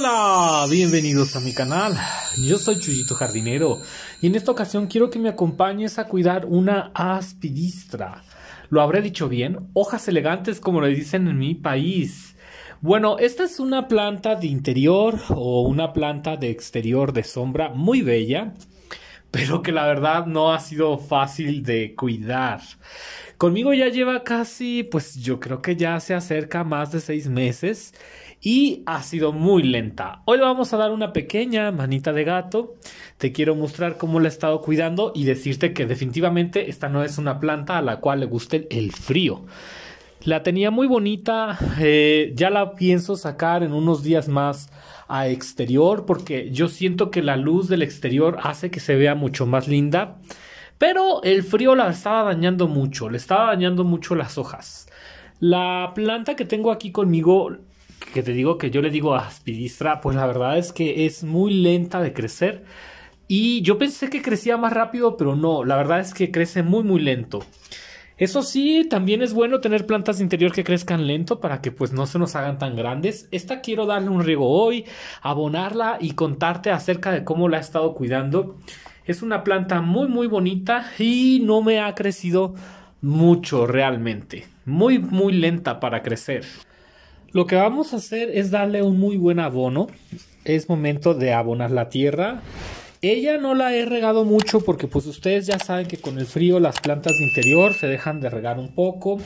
Hola, bienvenidos a mi canal. Yo soy Chuyito Jardinero y en esta ocasión quiero que me acompañes a cuidar una aspidistra. ¿Lo habré dicho bien? Hojas elegantes como le dicen en mi país. Bueno, esta es una planta de interior o una planta de exterior de sombra muy bella pero que la verdad no ha sido fácil de cuidar. Conmigo ya lleva casi, pues yo creo que ya se acerca más de seis meses y ha sido muy lenta. Hoy le vamos a dar una pequeña manita de gato. Te quiero mostrar cómo la he estado cuidando y decirte que definitivamente esta no es una planta a la cual le guste el frío. La tenía muy bonita, eh, ya la pienso sacar en unos días más a exterior porque yo siento que la luz del exterior hace que se vea mucho más linda, pero el frío la estaba dañando mucho, le estaba dañando mucho las hojas. La planta que tengo aquí conmigo que te digo que yo le digo a Aspidistra, pues la verdad es que es muy lenta de crecer. Y yo pensé que crecía más rápido, pero no, la verdad es que crece muy muy lento. Eso sí, también es bueno tener plantas de interior que crezcan lento para que pues no se nos hagan tan grandes. Esta quiero darle un riego hoy, abonarla y contarte acerca de cómo la he estado cuidando. Es una planta muy muy bonita y no me ha crecido mucho realmente. Muy muy lenta para crecer. Lo que vamos a hacer es darle un muy buen abono. Es momento de abonar la tierra. Ella no la he regado mucho porque pues ustedes ya saben que con el frío las plantas de interior se dejan de regar un poco.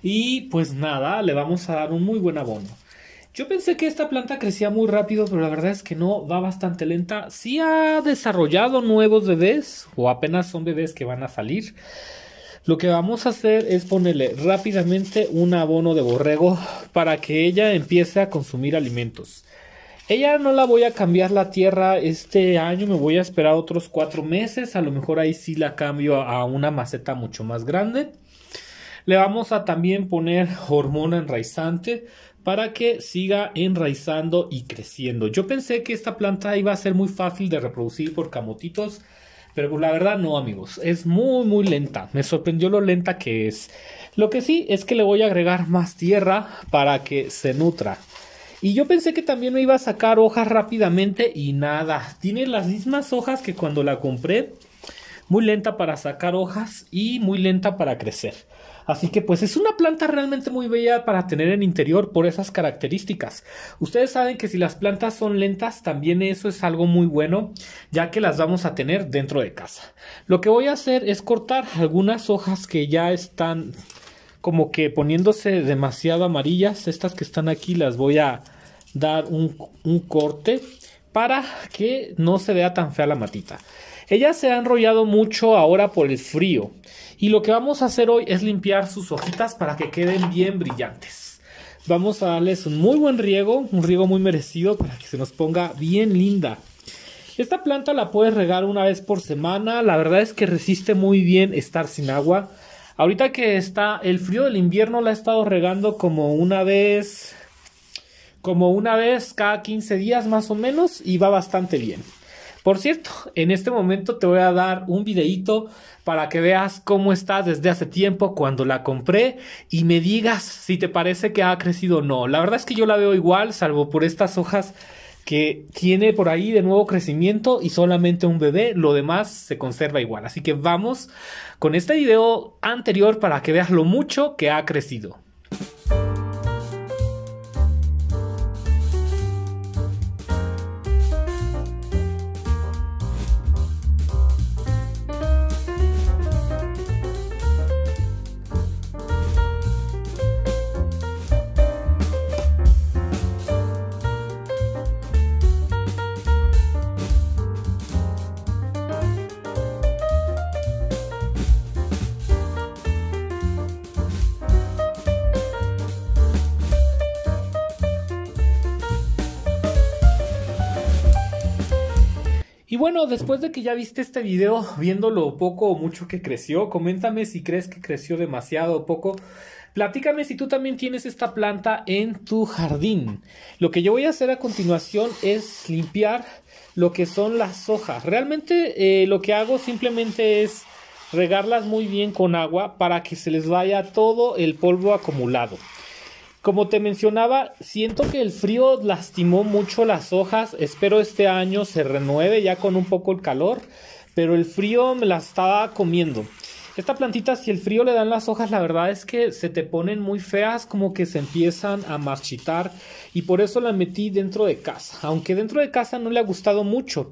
Y pues nada, le vamos a dar un muy buen abono. Yo pensé que esta planta crecía muy rápido, pero la verdad es que no, va bastante lenta. Sí ha desarrollado nuevos bebés o apenas son bebés que van a salir. Lo que vamos a hacer es ponerle rápidamente un abono de borrego para que ella empiece a consumir alimentos. Ella no la voy a cambiar la tierra este año, me voy a esperar otros cuatro meses, a lo mejor ahí sí la cambio a una maceta mucho más grande. Le vamos a también poner hormona enraizante para que siga enraizando y creciendo. Yo pensé que esta planta iba a ser muy fácil de reproducir por camotitos, pero pues, la verdad no, amigos. Es muy, muy lenta. Me sorprendió lo lenta que es. Lo que sí es que le voy a agregar más tierra para que se nutra. Y yo pensé que también me iba a sacar hojas rápidamente y nada. Tiene las mismas hojas que cuando la compré. Muy lenta para sacar hojas y muy lenta para crecer. Así que pues es una planta realmente muy bella para tener en interior por esas características. Ustedes saben que si las plantas son lentas, también eso es algo muy bueno, ya que las vamos a tener dentro de casa. Lo que voy a hacer es cortar algunas hojas que ya están como que poniéndose demasiado amarillas. Estas que están aquí las voy a dar un, un corte para que no se vea tan fea la matita. Ella se ha enrollado mucho ahora por el frío y lo que vamos a hacer hoy es limpiar sus hojitas para que queden bien brillantes. Vamos a darles un muy buen riego, un riego muy merecido para que se nos ponga bien linda. Esta planta la puedes regar una vez por semana, la verdad es que resiste muy bien estar sin agua. Ahorita que está el frío del invierno la he estado regando como una vez como una vez cada 15 días más o menos y va bastante bien. Por cierto, en este momento te voy a dar un videíto para que veas cómo está desde hace tiempo cuando la compré y me digas si te parece que ha crecido o no. La verdad es que yo la veo igual, salvo por estas hojas que tiene por ahí de nuevo crecimiento y solamente un bebé, lo demás se conserva igual. Así que vamos con este video anterior para que veas lo mucho que ha crecido. Y bueno, después de que ya viste este video, viendo lo poco o mucho que creció, coméntame si crees que creció demasiado o poco. Platícame si tú también tienes esta planta en tu jardín. Lo que yo voy a hacer a continuación es limpiar lo que son las hojas. Realmente eh, lo que hago simplemente es regarlas muy bien con agua para que se les vaya todo el polvo acumulado. Como te mencionaba, siento que el frío lastimó mucho las hojas. Espero este año se renueve ya con un poco el calor, pero el frío me la estaba comiendo. Esta plantita, si el frío le dan las hojas, la verdad es que se te ponen muy feas, como que se empiezan a marchitar y por eso la metí dentro de casa, aunque dentro de casa no le ha gustado mucho.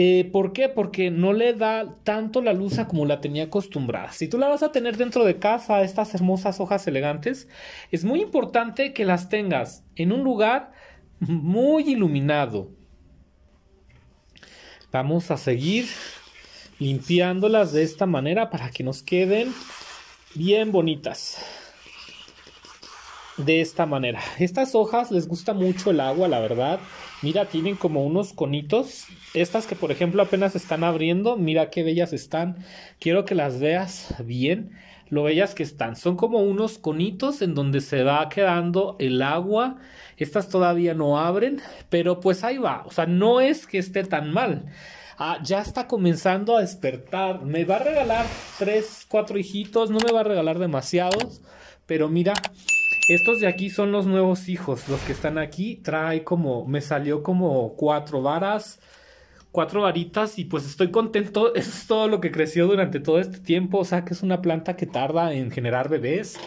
Eh, ¿Por qué? Porque no le da tanto la luz como la tenía acostumbrada. Si tú la vas a tener dentro de casa, estas hermosas hojas elegantes, es muy importante que las tengas en un lugar muy iluminado. Vamos a seguir limpiándolas de esta manera para que nos queden bien bonitas de esta manera. Estas hojas les gusta mucho el agua, la verdad. Mira, tienen como unos conitos. Estas que por ejemplo apenas están abriendo, mira qué bellas están. Quiero que las veas bien, lo bellas que están. Son como unos conitos en donde se va quedando el agua. Estas todavía no abren, pero pues ahí va. O sea, no es que esté tan mal. Ah, ya está comenzando a despertar. Me va a regalar tres, cuatro hijitos. No me va a regalar demasiados. Pero mira, estos de aquí son los nuevos hijos, los que están aquí. Trae como, me salió como cuatro varas, cuatro varitas y pues estoy contento. Eso es todo lo que creció durante todo este tiempo. O sea que es una planta que tarda en generar bebés.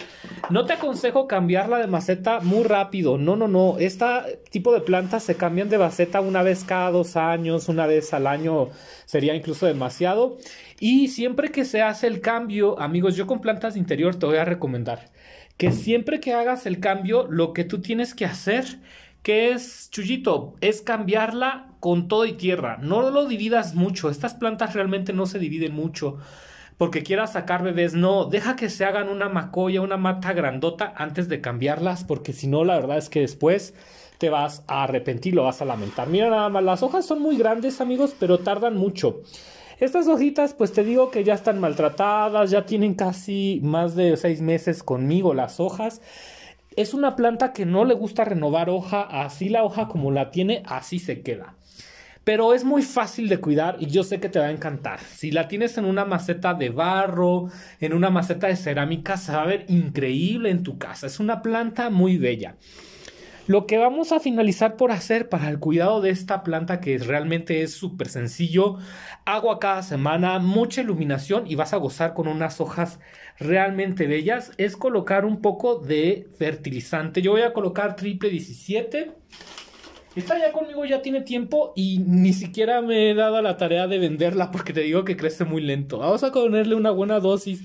No te aconsejo cambiarla de maceta muy rápido. No, no, no. Este tipo de plantas se cambian de maceta una vez cada dos años, una vez al año sería incluso demasiado. Y siempre que se hace el cambio, amigos, yo con plantas de interior te voy a recomendar que siempre que hagas el cambio, lo que tú tienes que hacer, que es, chullito, es cambiarla con todo y tierra. No lo dividas mucho. Estas plantas realmente no se dividen mucho porque quieras sacar bebés. No, deja que se hagan una macoya, una mata grandota antes de cambiarlas, porque si no, la verdad es que después te vas a arrepentir, lo vas a lamentar. Mira nada más, las hojas son muy grandes, amigos, pero tardan mucho. Estas hojitas, pues te digo que ya están maltratadas, ya tienen casi más de seis meses conmigo las hojas. Es una planta que no le gusta renovar hoja, así la hoja como la tiene, así se queda. Pero es muy fácil de cuidar y yo sé que te va a encantar. Si la tienes en una maceta de barro, en una maceta de cerámica, se va a ver increíble en tu casa. Es una planta muy bella. Lo que vamos a finalizar por hacer para el cuidado de esta planta que realmente es súper sencillo, agua cada semana, mucha iluminación y vas a gozar con unas hojas realmente bellas, es colocar un poco de fertilizante. Yo voy a colocar triple 17. Está ya conmigo, ya tiene tiempo y ni siquiera me he dado la tarea de venderla porque te digo que crece muy lento. Vamos a ponerle una buena dosis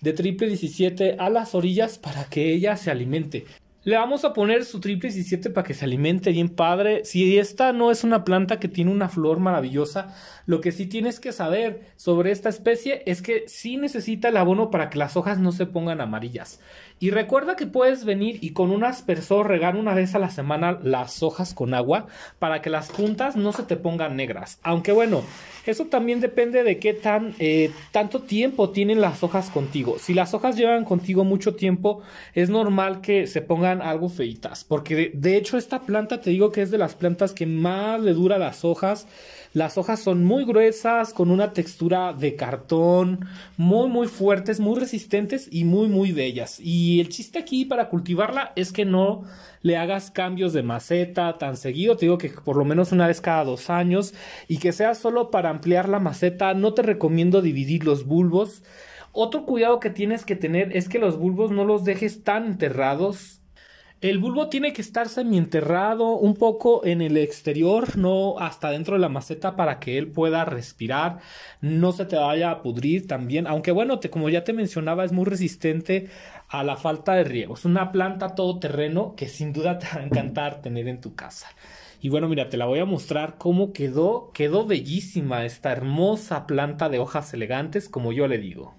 de triple 17 a las orillas para que ella se alimente. Le vamos a poner su triple 17 para que se alimente bien padre. Si esta no es una planta que tiene una flor maravillosa, lo que sí tienes que saber sobre esta especie es que sí necesita el abono para que las hojas no se pongan amarillas. Y recuerda que puedes venir y con un aspersor regar una vez a la semana las hojas con agua para que las puntas no se te pongan negras. Aunque bueno, eso también depende de qué tan eh, tanto tiempo tienen las hojas contigo. Si las hojas llevan contigo mucho tiempo, es normal que se pongan algo feitas, porque de, de, hecho esta planta te digo que es de las plantas que más le dura las hojas. Las hojas son muy gruesas, con una textura de cartón, muy muy fuertes, muy resistentes y muy muy bellas. Y el chiste aquí para cultivarla es que no le hagas cambios de maceta tan seguido, te digo que por lo menos una vez cada dos años y que sea solo para ampliar la maceta, no te recomiendo dividir los bulbos. Otro cuidado que tienes que tener es que los bulbos no los dejes tan enterrados el bulbo tiene que estar semienterrado un poco en el exterior, no hasta dentro de la maceta para que él pueda respirar, no se te vaya a pudrir también, aunque bueno, como ya te mencionaba, es muy resistente a la falta de riego. Es una planta todoterreno que sin duda te va a encantar tener en tu casa. Y bueno, mira, te la voy a mostrar cómo quedó, quedó bellísima esta hermosa planta de hojas elegantes, como yo le digo.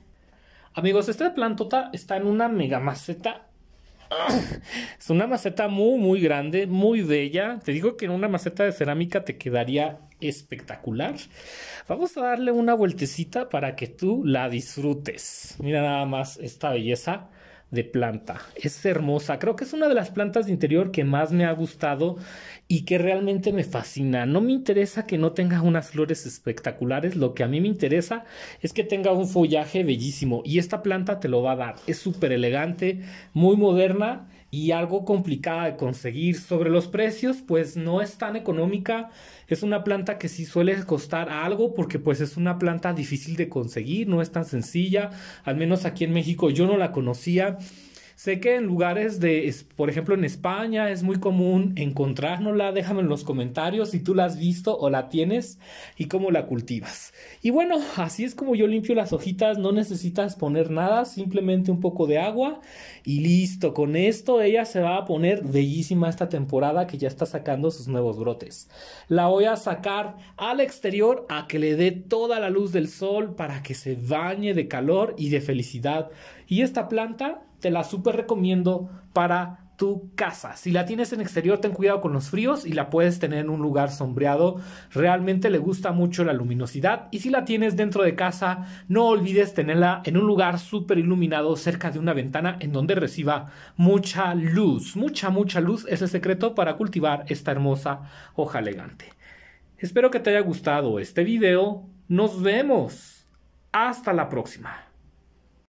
Amigos, esta plantota está en una mega maceta es una maceta muy, muy grande, muy bella. Te digo que en una maceta de cerámica te quedaría espectacular. Vamos a darle una vueltecita para que tú la disfrutes. Mira nada más esta belleza de planta. Es hermosa. Creo que es una de las plantas de interior que más me ha gustado y que realmente me fascina. No me interesa que no tenga unas flores espectaculares. Lo que a mí me interesa es que tenga un follaje bellísimo. Y esta planta te lo va a dar. Es súper elegante, muy moderna y algo complicada de conseguir. Sobre los precios, pues no es tan económica. Es una planta que sí suele costar algo porque pues es una planta difícil de conseguir, no es tan sencilla. Al menos aquí en México yo no la conocía. Sé que en lugares de, por ejemplo, en España es muy común encontrárnosla. Déjame en los comentarios si tú la has visto o la tienes y cómo la cultivas. Y bueno, así es como yo limpio las hojitas. No necesitas poner nada, simplemente un poco de agua y listo. Con esto ella se va a poner bellísima esta temporada que ya está sacando sus nuevos brotes. La voy a sacar al exterior a que le dé toda la luz del sol para que se bañe de calor y de felicidad y esta planta te la súper recomiendo para tu casa. Si la tienes en exterior, ten cuidado con los fríos y la puedes tener en un lugar sombreado. Realmente le gusta mucho la luminosidad. Y si la tienes dentro de casa, no olvides tenerla en un lugar súper iluminado cerca de una ventana en donde reciba mucha luz. Mucha, mucha luz es el secreto para cultivar esta hermosa hoja elegante. Espero que te haya gustado este video. Nos vemos. Hasta la próxima.